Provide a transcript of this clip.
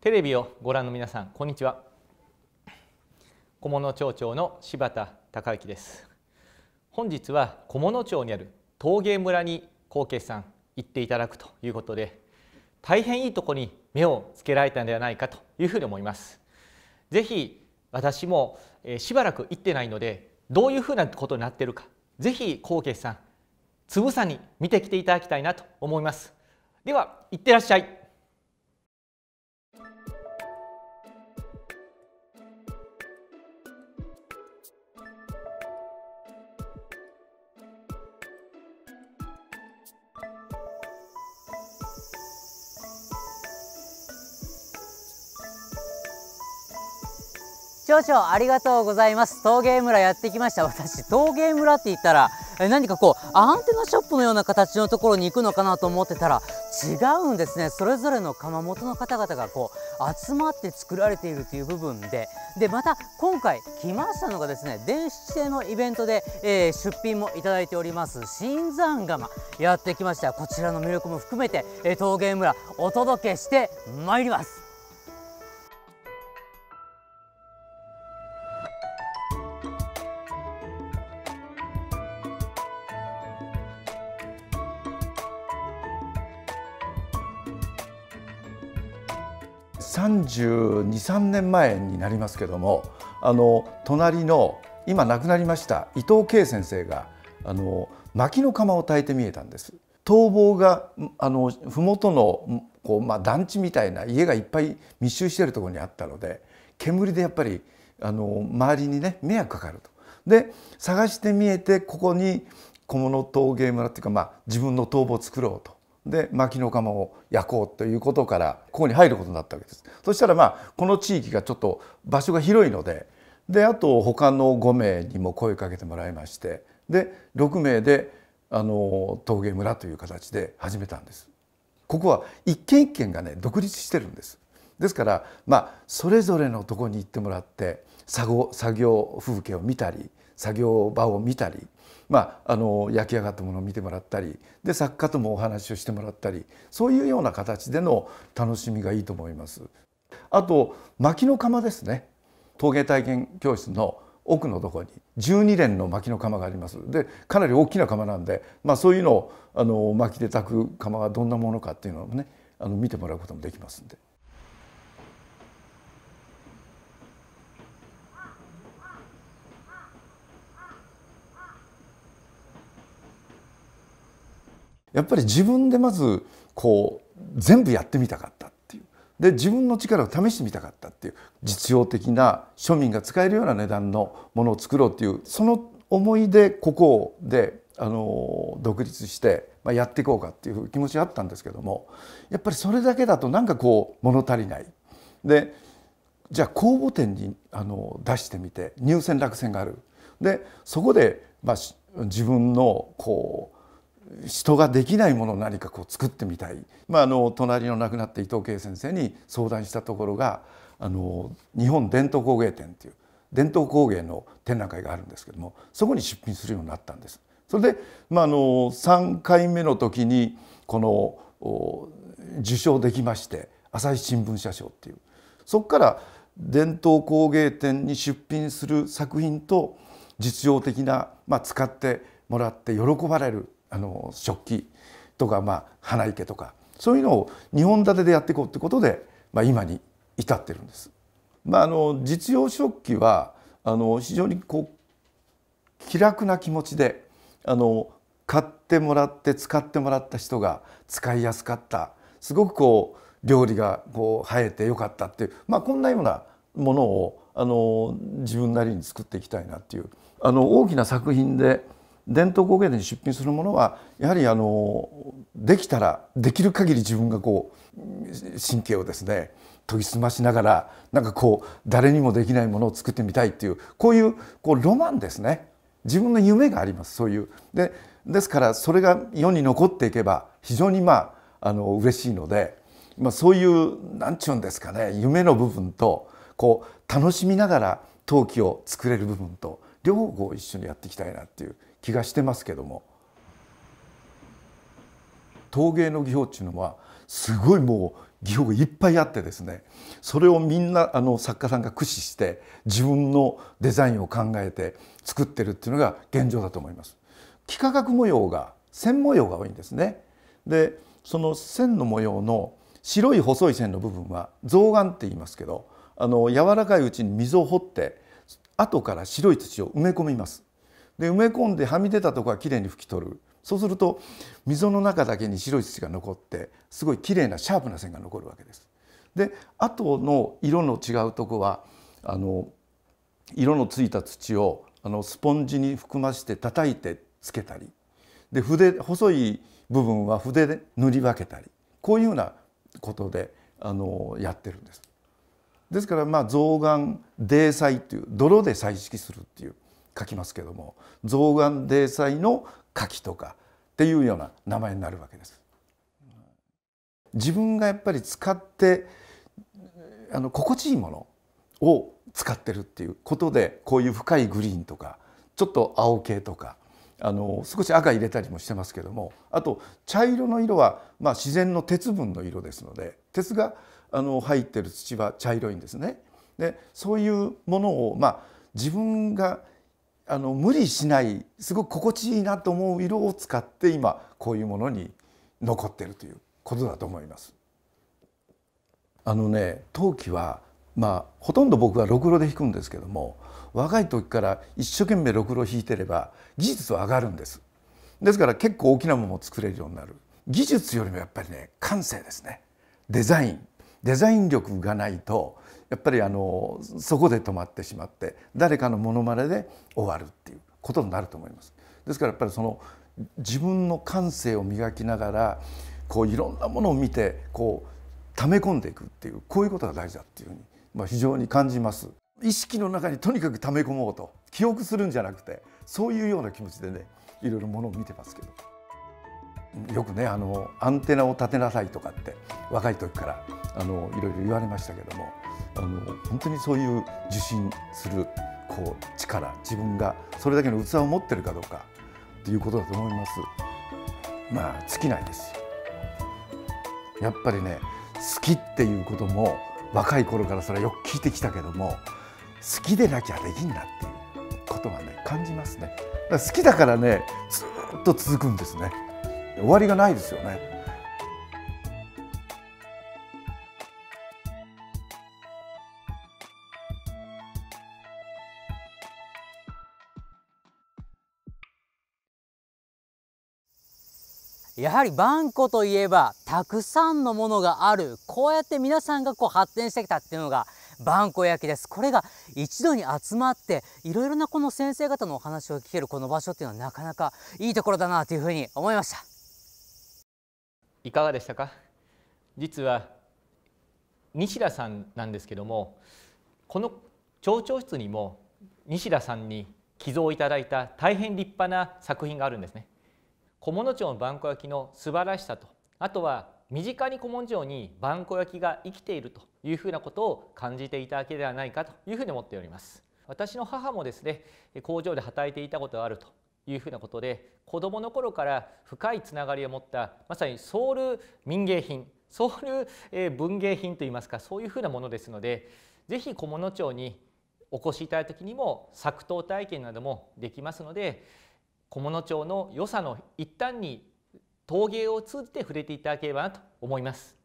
テレビをご覧の皆さんこんにちは小物町長の柴田孝之です本日は小物町にある陶芸村に後継さん行っていただくということで大変いいとこに目をつけられたんではないかというふうに思いますぜひ私も、えしばらく行ってないのでどういうふうなことになってるかぜひ後継さんつぶさに見てきていただきたいなと思いますでは行ってらっしゃい少々ありがとうございます陶芸村やってきました私陶芸村って言ったら何かこうアンテナショップのような形のところに行くのかなと思ってたら違うんですねそれぞれの窯元の方々がこう集まって作られているという部分ででまた今回来ましたのがですね電子製のイベントで、えー、出品もいただいております新山窯やってきましたこちらの魅力も含めて、え陶芸村お届けしてまいります32、3年前になりますけどもあの隣の今亡くなりました伊藤圭先生があの薪の釜を焚いて見えたんです。逃亡があの麓のこう、まあ、団地みたいな家がいっぱい密集しているところにあったので煙でやっぱりあの周りにね迷惑かかると。で探して見えてここに小物陶芸村っていうか、まあ、自分の逃亡を作ろうとで牧の窯を焼こうということからここに入ることになったわけです。そしたらまあこの地域がちょっと場所が広いのでであと他の5名にも声かけてもらいましてで6名であの陶芸村という形で始めたんです。ここは一軒一軒がね独立してるんです。ですからまあそれぞれのとこに行ってもらって作業風景を見たり作業場を見たりまあ、あの焼き上がったものを見てもらったりで作家ともお話をしてもらったりそういうような形での楽しみがいいと思います。あと薪の窯ですね陶芸体験教室の奥のとこに12連の薪の窯がありますでかなり大きな釜なんで、まあ、そういうのをあの薪で炊く釜がどんなものかっていうのをねあの見てもらうこともできますんで。やっぱり自分でまずこう全部やってみたかったっていうで自分の力を試してみたかったっていう実用的な庶民が使えるような値段のものを作ろうっていうその思いでここであの独立して、まあ、やっていこうかっていう気持ちがあったんですけどもやっぱりそれだけだとなんかこう物足りない。でじゃあ公募店にあの出してみて入選落選がある。でそこで、まあ、自分のこう人ができないものを何かこう作ってみたい、まあ、あの隣の亡くなった伊藤圭先生に相談したところがあの日本伝統工芸展っていう伝統工芸の展覧会があるんですけどもそこに出品するようになったんです。それで、まあ、あの3回目の時にこの受賞できまして朝日新聞社賞っていうそこから伝統工芸展に出品する作品と実用的な、まあ、使ってもらって喜ばれるあの食器とか、まあ、花池とかそういうのを2本立てでやっていこうってことで、まあ、今に至ってるんです。まあ、あの実用食器はあの非常にこう気楽な気持ちであの買ってもらって使ってもらった人が使いやすかったすごくこう料理がこう生えてよかったっていう、まあ、こんなようなものをあの自分なりに作っていきたいなっていうあの大きな作品で伝統工芸展に出品するものはやはりあのできたらできる限り自分がこう神経をですね研ぎ澄ましながらなんかこう誰にもできないものを作ってみたいっていうこういうこうロマンですね自分の夢がありますそういう。でですからそれが世に残っていけば非常にまああの嬉しいので、まあ、そういう何て言うんですかね夢の部分とこう楽しみながら陶器を作れる部分と両方一緒にやっていきたいなっていう気がしてますけども陶芸の技法っていうのはすごいもう技法がいっぱいあってですねそれをみんなあの作家さんが駆使して自分のデザインを考えて作ってるっていうのが現状だと思います。幾何学模様が線模様が多いんですねでその線の模様の白い細い線の部分は象眼って言いますけどあの柔らかいうちに溝を掘って後から白い土を埋め込みますで埋め込んではみ出たとこはきれいに拭き取るそうすると溝の中だけに白い土が残ってすごいきれいなシャープな線が残るわけです。で後の色の違うとこはあの色のついた土をあのスポンジに含ませて叩いてつけたりで筆細い部分は筆で塗り分けたりこういうようなことであのやってるんです。ですからまあ象眼泥彩っていう泥で彩色するっていう書きますけども象眼霊祭の柿とかっていうような名前になるわけです。自分がやっぱり使ってあの心地いいものを使ってるっていうことでこういう深いグリーンとかちょっと青系とかあの少し赤入れたりもしてますけどもあと茶色の色は、まあ、自然の鉄分の色ですので鉄があの入ってる土は茶色いんですね。でそういうものを、まあ、自分があの無理しないすごく心地いいなと思う色を使って今こういうものに残ってるということだと思います。あのね陶器はまあほとんど僕はろくろで弾くんですけども若い時から一生懸命ろくろ弾いてれば技術は上がるんです。ですから結構大きなものを作れるようになる。技術よりもやっぱりね感性ですね。デザインデザイン力がないとやっぱりあのそこで止まってしまって誰かのものまねで終わるっていうことになると思います。ですからやっぱりその自分の感性を磨きながらこういろんなものを見てこう溜め込んでいくっていうこういうことが大事だっていうふうに、まあ、非常に感じます。意識の中にとにかく溜め込もうと記憶するんじゃなくてそういうような気持ちでねいろいろものを見てますけどよくねあのアンテナを立てなさいとかって若い時からあのいろいろ言われましたけどもあの本当にそういう受信するこう力自分がそれだけの器を持ってるかどうかっていうことだと思いますまあ尽きないですやっぱりね好きっていうことも若い頃からそれはよく聞いてきたけども好きでなきゃできんなっていうことがね感じますねだから好きだからねずっと続くんですね終わりがないですよねやはりバンコといえばたくさんのものがあるこうやって皆さんがこう発展してきたっていうのがバンコ焼きですこれが一度に集まっていろいろなこの先生方のお話を聞けるこの場所っていうのはなかなかいいところだなというふうに思いましたいかがでしたか実は西田さんなんですけどもこの町長室にも西田さんに寄贈いただいた大変立派な作品があるんですね。菰野町の萬古焼の素晴らしさとあとは身近に古文書に萬古焼が生きているというふうなことを感じていただけではないかというふうに思っております私の母もですね工場で働いていたことがあるというふうなことで子どもの頃から深いつながりを持ったまさにソウル民芸品ソウル文芸品といいますかそういうふうなものですので是非菰野町にお越しいただいた時にも作刀体験などもできますので菰野町の良さの一端に陶芸を通じて触れていただければなと思います。